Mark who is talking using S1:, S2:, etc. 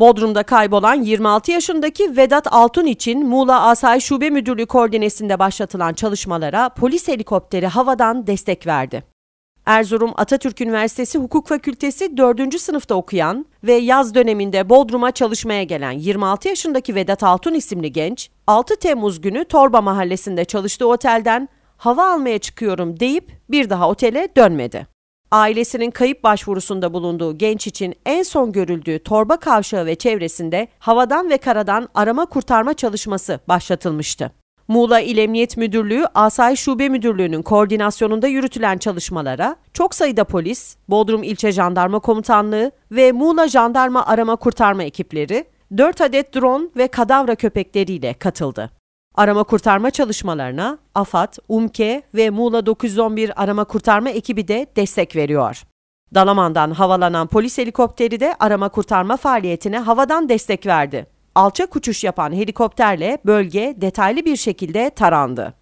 S1: Bodrum'da kaybolan 26 yaşındaki Vedat Altun için Muğla Asay Şube Müdürlüğü koordinesinde başlatılan çalışmalara polis helikopteri havadan destek verdi. Erzurum Atatürk Üniversitesi Hukuk Fakültesi 4. sınıfta okuyan ve yaz döneminde Bodrum'a çalışmaya gelen 26 yaşındaki Vedat Altun isimli genç, 6 Temmuz günü Torba Mahallesi'nde çalıştığı otelden hava almaya çıkıyorum deyip bir daha otele dönmedi. Ailesinin kayıp başvurusunda bulunduğu genç için en son görüldüğü torba kavşağı ve çevresinde havadan ve karadan arama kurtarma çalışması başlatılmıştı. Muğla İl Emniyet Müdürlüğü Asayiş Şube Müdürlüğü'nün koordinasyonunda yürütülen çalışmalara çok sayıda polis, Bodrum İlçe Jandarma Komutanlığı ve Muğla Jandarma Arama Kurtarma ekipleri 4 adet drone ve kadavra köpekleriyle katıldı. Arama kurtarma çalışmalarına AFAD, UMKE ve Muğla 911 arama kurtarma ekibi de destek veriyor. Dalaman'dan havalanan polis helikopteri de arama kurtarma faaliyetine havadan destek verdi. Alçak uçuş yapan helikopterle bölge detaylı bir şekilde tarandı.